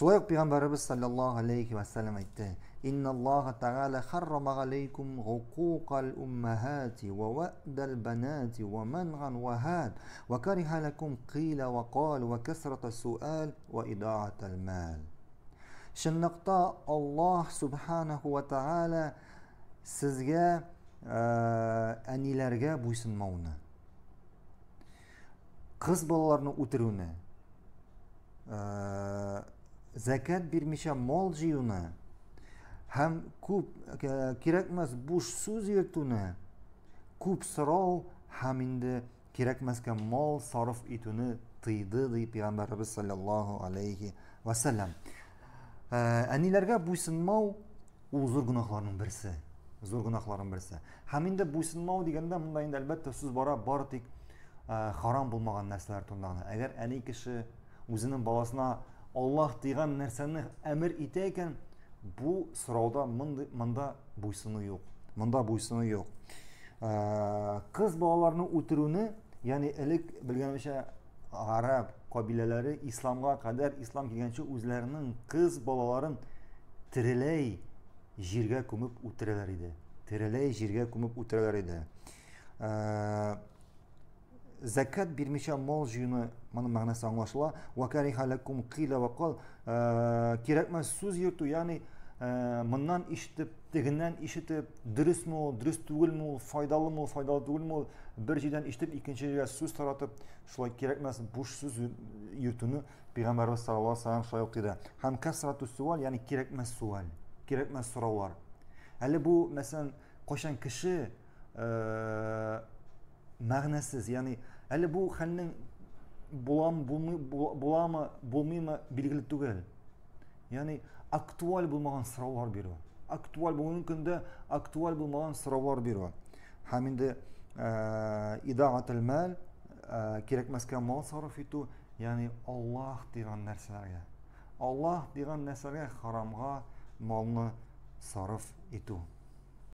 Шулай ук Пайгамбарыбыз саллаллаху алейхи ва саллям айтты: "Инна Аллаһа тааля харрама алейкум хукукал уммахати ва вадал банати ва манган ва хад ва кариха лакум кила ва кал ва касрата суал ва идаатал мал". Шыннакта Аллах субханаху ва тааля сизгә әниләргә буйсынмауны. Кыз балаларны үтерүне зәкәт bermisha mol жиюны һәм күп кирәкмәс буш сүз йөртүне күп сорау һәм инде кирәкмәскә мал сарыф итүне тыйды ди пәйгамбәрбез alayhi алейхи вәсәлләм әниләргә буйсынмау ул зур гөнаһларның берсе зур гөнаһларның берсе һәм инде буйсынмау дигәндә монда инде әлбәттә сүз бара бары тик харам булмаган нәрсәләр турында әгәр әни кеше баласына Аллах дигән нәрсәне әмер итә икән, бу сорауда мондый монда буйсыну юк. Монда буйсыну юк. Кыз балаларны үтерүне, яни элек белгәнмешә араб кабиләләре исламга кадәр ислам килгәнче үзләренең кыз балаларын тирелей җиргә күмеп үтерәләр иде. Тирелей җиргә күмеп иде. закат бермейше мал жиыны мұның мағынасы аңлашыла уакариха лакум қила вақал керек ма сөз ерту яғни мыннан ишітіп тігінен ишітіп дұрыс ма ол дұрыс түгіл ма ол файдалы ма ол файдалы түгіл ол бір жерден ишітіп екінші жерге сөз таратып шулай керек емес буш сөз ертуні пайғамбарымыз саллаллаху алейхи вассалам шулай һәм касрату суал яғни керек емес суал керек емес сұраулар әлі бұл мәселен қошан кіші мағынасыз яғни әлі бұл халнің боламы боламы болмай белгілі түгел яғни актуаль болмаған сұраулар беру актуаль бүгінгі күнде актуаль болмаған сұраулар беру һәм енді идаатл мәл мал сарыф ету яғни аллах деген нәрселерге аллах деген нәрселерге харамға малны сарыф ету